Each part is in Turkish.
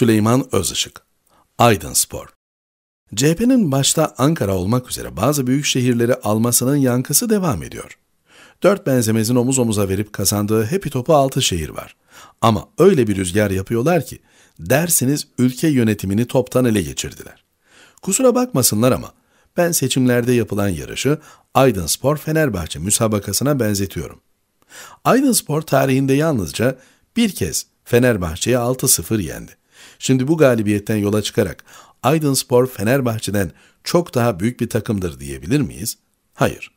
Süleyman Özışık, Aydın Spor. CHP'nin başta Ankara olmak üzere bazı büyük şehirleri almasının yankısı devam ediyor. Dört benzemezin omuz omuza verip kazandığı hepi topu altı şehir var. Ama öyle bir rüzgar yapıyorlar ki dersiniz ülke yönetimini toptan ele geçirdiler. Kusura bakmasınlar ama ben seçimlerde yapılan yarışı Aydın Spor Fenerbahçe müsabakasına benzetiyorum. Aydın Spor tarihinde yalnızca bir kez Fenerbahçe'ye 6-0 yendi. Şimdi bu galibiyetten yola çıkarak Aydınspor Fenerbahçe'den çok daha büyük bir takımdır diyebilir miyiz? Hayır.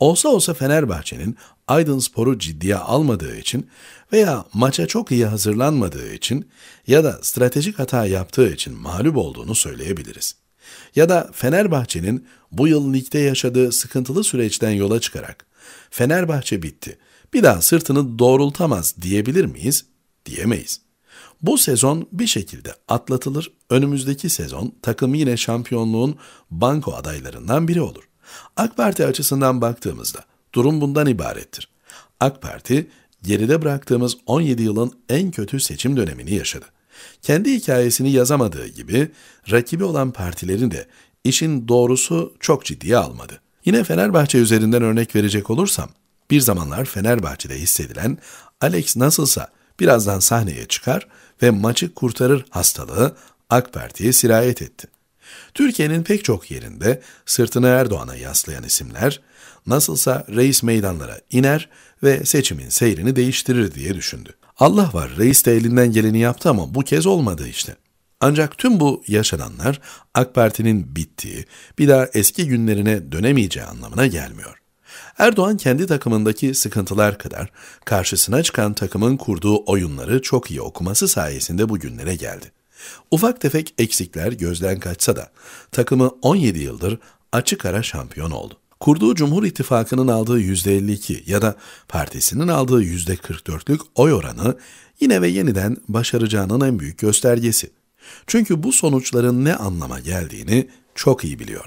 Olsa olsa Fenerbahçe'nin Aydınspor'u ciddiye almadığı için veya maça çok iyi hazırlanmadığı için ya da stratejik hata yaptığı için mağlup olduğunu söyleyebiliriz. Ya da Fenerbahçe'nin bu yıl ligde yaşadığı sıkıntılı süreçten yola çıkarak Fenerbahçe bitti, bir daha sırtını doğrultamaz diyebilir miyiz? Diyemeyiz. Bu sezon bir şekilde atlatılır, önümüzdeki sezon takım yine şampiyonluğun banko adaylarından biri olur. AK Parti açısından baktığımızda durum bundan ibarettir. AK Parti geride bıraktığımız 17 yılın en kötü seçim dönemini yaşadı. Kendi hikayesini yazamadığı gibi rakibi olan partilerin de işin doğrusu çok ciddiye almadı. Yine Fenerbahçe üzerinden örnek verecek olursam, bir zamanlar Fenerbahçe'de hissedilen Alex nasılsa birazdan sahneye çıkar, ve maçı kurtarır hastalığı AK Parti'ye sirayet etti. Türkiye'nin pek çok yerinde sırtını Erdoğan'a yaslayan isimler nasılsa reis meydanlara iner ve seçimin seyrini değiştirir diye düşündü. Allah var reis de elinden geleni yaptı ama bu kez olmadı işte. Ancak tüm bu yaşananlar AK Parti'nin bittiği, bir daha eski günlerine dönemeyeceği anlamına gelmiyor. Erdoğan kendi takımındaki sıkıntılar kadar karşısına çıkan takımın kurduğu oyunları çok iyi okuması sayesinde bugünlere geldi. Ufak tefek eksikler gözden kaçsa da takımı 17 yıldır açık ara şampiyon oldu. Kurduğu Cumhur İttifakı'nın aldığı %52 ya da partisinin aldığı %44'lük oy oranı yine ve yeniden başaracağının en büyük göstergesi. Çünkü bu sonuçların ne anlama geldiğini çok iyi biliyor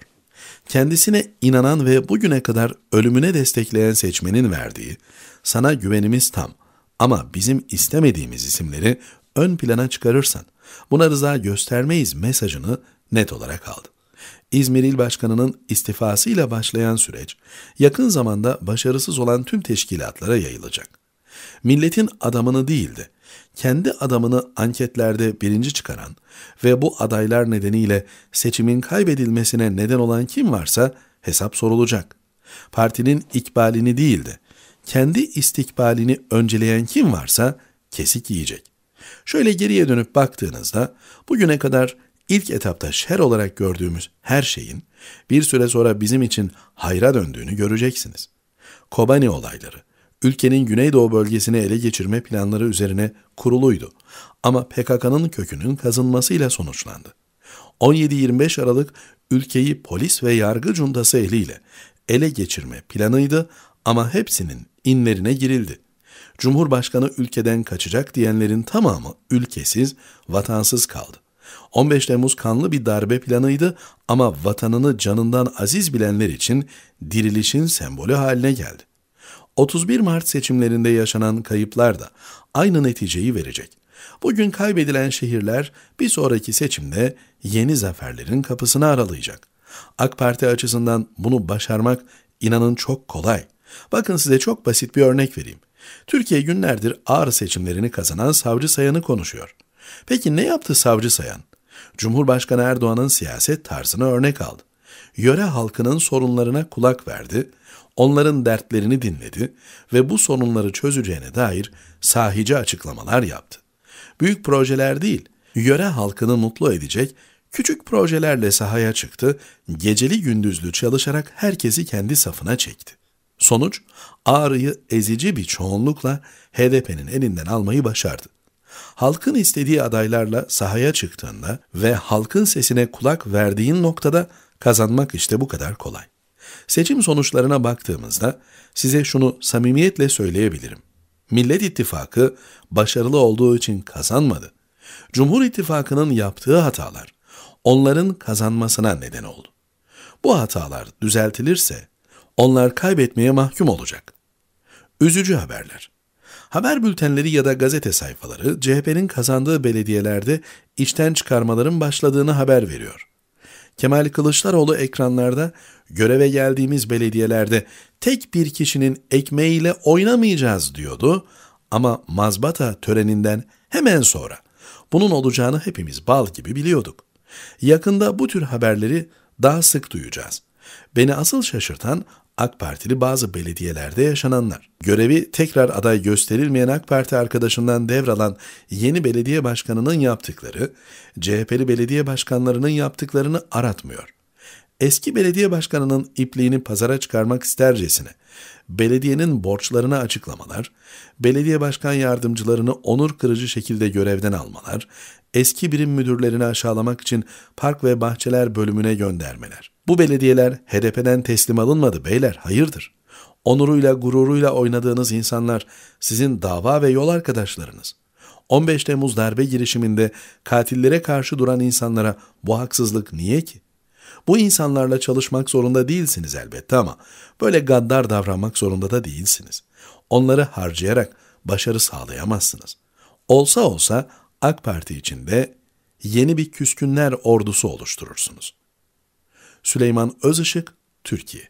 kendisine inanan ve bugüne kadar ölümüne destekleyen seçmenin verdiği, sana güvenimiz tam ama bizim istemediğimiz isimleri ön plana çıkarırsan, buna rıza göstermeyiz mesajını net olarak aldı. İzmir İl Başkanı'nın istifasıyla başlayan süreç, yakın zamanda başarısız olan tüm teşkilatlara yayılacak. Milletin adamını değildi, kendi adamını anketlerde birinci çıkaran ve bu adaylar nedeniyle seçimin kaybedilmesine neden olan kim varsa hesap sorulacak. Partinin ikbalini değil de kendi istikbalini önceleyen kim varsa kesik yiyecek. Şöyle geriye dönüp baktığınızda bugüne kadar ilk etapta şer olarak gördüğümüz her şeyin bir süre sonra bizim için hayra döndüğünü göreceksiniz. Kobani olayları, ülkenin Güneydoğu bölgesini ele geçirme planları üzerine kuruluydu. Ama PKK'nın kökünün kazınmasıyla sonuçlandı. 17-25 Aralık ülkeyi polis ve yargı cuntası eliyle ele geçirme planıydı ama hepsinin inlerine girildi. Cumhurbaşkanı ülkeden kaçacak diyenlerin tamamı ülkesiz, vatansız kaldı. 15 Temmuz kanlı bir darbe planıydı ama vatanını canından aziz bilenler için dirilişin sembolü haline geldi. 31 Mart seçimlerinde yaşanan kayıplar da aynı neticeyi verecek. Bugün kaybedilen şehirler bir sonraki seçimde yeni zaferlerin kapısını aralayacak. AK Parti açısından bunu başarmak inanın çok kolay. Bakın size çok basit bir örnek vereyim. Türkiye günlerdir ağır seçimlerini kazanan Savcı Sayan'ı konuşuyor. Peki ne yaptı Savcı Sayan? Cumhurbaşkanı Erdoğan'ın siyaset tarzına örnek aldı. Yöre halkının sorunlarına kulak verdi, onların dertlerini dinledi ve bu sorunları çözeceğine dair sahici açıklamalar yaptı. Büyük projeler değil, yöre halkını mutlu edecek küçük projelerle sahaya çıktı, geceli gündüzlü çalışarak herkesi kendi safına çekti. Sonuç, Ağrı'yı ezici bir çoğunlukla HDP'nin elinden almayı başardı. Halkın istediği adaylarla sahaya çıktığında ve halkın sesine kulak verdiğin noktada kazanmak işte bu kadar kolay. Seçim sonuçlarına baktığımızda size şunu samimiyetle söyleyebilirim. Millet İttifakı başarılı olduğu için kazanmadı. Cumhur İttifakı'nın yaptığı hatalar onların kazanmasına neden oldu. Bu hatalar düzeltilirse onlar kaybetmeye mahkum olacak. Üzücü haberler. Haber bültenleri ya da gazete sayfaları CHP'nin kazandığı belediyelerde içten çıkarmaların başladığını haber veriyor. Kemal Kılıçdaroğlu ekranlarda göreve geldiğimiz belediyelerde tek bir kişinin ekmeğiyle oynamayacağız diyordu ama mazbata töreninden hemen sonra bunun olacağını hepimiz bal gibi biliyorduk. Yakında bu tür haberleri daha sık duyacağız. Beni asıl şaşırtan AK Partili bazı belediyelerde yaşananlar. Görevi tekrar aday gösterilmeyen AK Parti arkadaşından devralan yeni belediye başkanının yaptıkları, CHP'li belediye başkanlarının yaptıklarını aratmıyor. Eski belediye başkanının ipliğini pazara çıkarmak istercesine, belediyenin borçlarına açıklamalar, belediye başkan yardımcılarını onur kırıcı şekilde görevden almalar, eski birim müdürlerini aşağılamak için park ve bahçeler bölümüne göndermeler. Bu belediyeler HDP'den teslim alınmadı beyler, hayırdır. Onuruyla, gururuyla oynadığınız insanlar sizin dava ve yol arkadaşlarınız. 15 Temmuz darbe girişiminde katillere karşı duran insanlara bu haksızlık niye ki? Bu insanlarla çalışmak zorunda değilsiniz elbette ama böyle gaddar davranmak zorunda da değilsiniz. Onları harcayarak başarı sağlayamazsınız. Olsa olsa AK Parti içinde yeni bir küskünler ordusu oluşturursunuz. Süleyman Özışık, Türkiye